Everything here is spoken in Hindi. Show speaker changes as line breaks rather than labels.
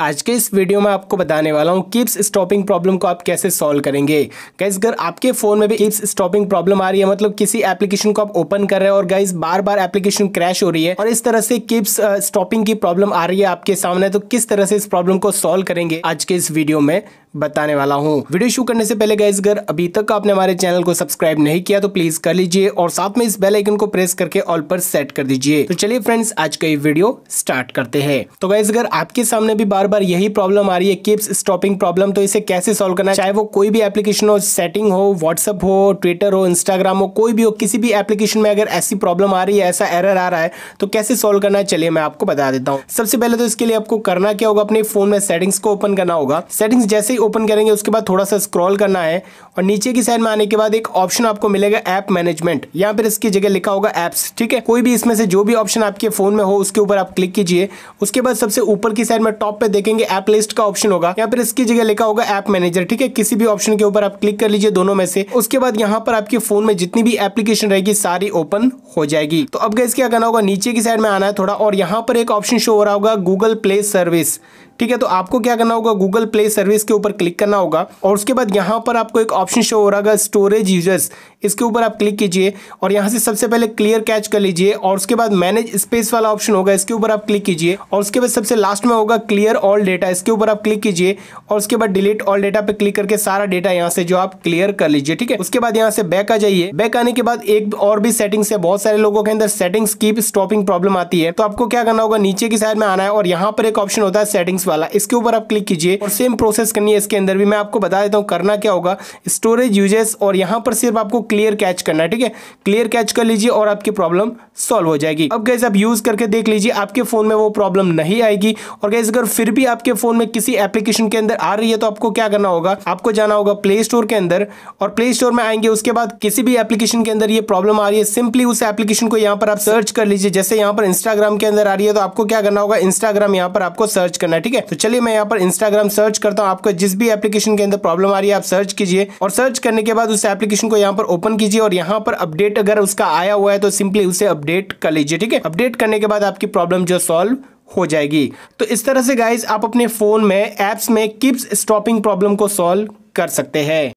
आज के इस वीडियो में आपको बताने वाला हूँ किप्स स्टॉपिंग प्रॉब्लम को आप कैसे सॉल्व करेंगे गाइज अगर आपके फ़ोन में भी किप्स स्टॉपिंग प्रॉब्लम आ रही है मतलब किसी एप्लीकेशन को आप ओपन कर रहे हैं और गाइज बार बार एप्लीकेशन क्रैश हो रही है और इस तरह से किप्स स्टॉपिंग की प्रॉब्लम आ रही है आपके सामने तो किस तरह से इस प्रॉब्लम को सोल्व करेंगे आज के इस वीडियो में बताने वाला हूँ वीडियो शुरू करने से पहले गैस अगर अभी तक आपने हमारे चैनल को सब्सक्राइब नहीं किया तो प्लीज कर लीजिए और साथ में इस बेल आइकन को प्रेस करके ऑल पर सेट कर दीजिए तो चलिए फ्रेंड्स आज का ये वीडियो स्टार्ट करते हैं तो गैस अगर आपके सामने भी बार बार यही प्रॉब्लम आ रही है किप्स स्टॉपिंग प्रॉब्लम तो इसे कैसे सॉल्व करना चाहे वो कोई भी एप्लीकेशन हो सेटिंग हो व्हाट्सअप हो ट्विटर हो इंस्टाग्राम हो कोई भी हो किसी भी एप्लीकेशन में अगर ऐसी प्रॉब्लम आ रही है ऐसा एरर आ रहा है तो कैसे सोल्व करना है चलिए मैं आपको बता देता हूँ सबसे पहले तो इसके लिए आपको करना क्या होगा अपने फोन में सेटिंग्स को ओपन करना होगा सेटिंग्स जैसे ओपन करेंगे उसके बाद थोड़ा सा स्क्रॉल करना है और नीचे की साइड में आने के बाद एक ऑप्शन आपको मिलेगा ऐप मैनेजमेंट यहाँ पर इसकी जगह लिखा होगा ऐप्स ठीक है कोई भी इसमें से जो भी ऑप्शन आपके फोन में हो उसके ऊपर आप क्लिक कीजिए उसके बाद सबसे ऊपर की साइड में टॉप पर देखेंगे ऐप लिस्ट का ऑप्शन होगा यहाँ पर इसकी जगह लिखा होगा ऐप मैनेजर ठीक है किसी भी ऑप्शन के ऊपर आप क्लिक कर लीजिए दोनों में से उसके बाद यहाँ पर आपके फोन में जितनी भी एप्लीकेशन रहेगी सारी ओपन हो जाएगी तो अब गैस क्या करना होगा नीचे की साइड में आना है थोड़ा और यहाँ पर एक ऑप्शन शो हो रहा होगा गूगल प्ले सर्विस ठीक है तो आपको क्या करना होगा गूगल प्ले सर्विस के ऊपर क्लिक करना होगा और उसके बाद यहाँ पर आपको एक ऑप्शन शो हो रहा है स्टोरेज यूजर्स इसके ऊपर आप क्लिक कीजिए और यहाँ से सबसे पहले क्लियर कैच कर लीजिए और उसके बाद मैनेज स्पेस वाला ऑप्शन होगा इसके ऊपर आप क्लिक कीजिए और उसके बाद सबसे लास्ट में होगा क्लियर ऑल डेटा इसके ऊपर आप क्लिक कीजिए और उसके बाद डिलीट ऑल डेटा पे क्लिक करके सारा डेटा यहाँ से जो आप क्लियर कर लीजिए ठीक है उसके बाद यहाँ से बैक आ जाइए बैक आने के बाद एक और भी सेटिंग्स है बहुत सारे लोगों के अंदर सेटिंग्स की स्टॉपिंग प्रॉब्लम आती है तो आपको क्या करना होगा नीचे की साइड में आना है और यहाँ पर एक ऑप्शन होता है सेटिंग्स वाला इसके ऊपर आप क्लिक कीजिए और सेम प्रोसेस करनी है इसके अंदर भी मैं आपको बता देता हूँ करना क्या होगा स्टोरेज यूजेस और यहाँ पर सिर्फ आपको क्लियर कैच करना है ठीक है क्लियर कैच कर लीजिए और आपकी प्रॉब्लम सॉल्व हो जाएगी अब गैस आप यूज़ करके देख लीजिए आपके फ़ोन में वो प्रॉब्लम नहीं आएगी और गैस अगर फिर भी आपके फ़ोन में किसी एप्लीकेशन के अंदर आ रही है तो आपको क्या करना होगा आपको जाना होगा प्ले स्टोर के अंदर और प्ले स्टोर में आएंगे उसके बाद किसी भी एप्लीकेशन के अंदर ये प्रॉब्लम आ रही है सिंपली उस एप्लीकेशन को यहाँ पर आप सर्च कर लीजिए जैसे यहाँ पर इंस्टाग्राम के अंदर आ रही है तो आपको क्या करना होगा इंस्टाग्राम यहाँ पर आपको सर्च करना है ठीक है है तो चलिए मैं यहाँ पर इंस्टाग्राम सर्च करता हूँ आपको जिस भी एप्लीकेशन के अंदर प्रॉब्लम आ रही है आप सर्च कीजिए और सर्च करने के बाद उस एप्लीकेशन को यहाँ पर ओपन कीजिए और यहाँ पर अपडेट अगर उसका आया हुआ है तो सिंपली उसे अपडेट कर लीजिए ठीक है अपडेट करने के बाद आपकी प्रॉब्लम जो सॉल्व हो जाएगी तो इस तरह से गाइज आप अपने फोन में एप्स में किप्स स्टॉपिंग प्रॉब्लम को सॉल्व कर सकते हैं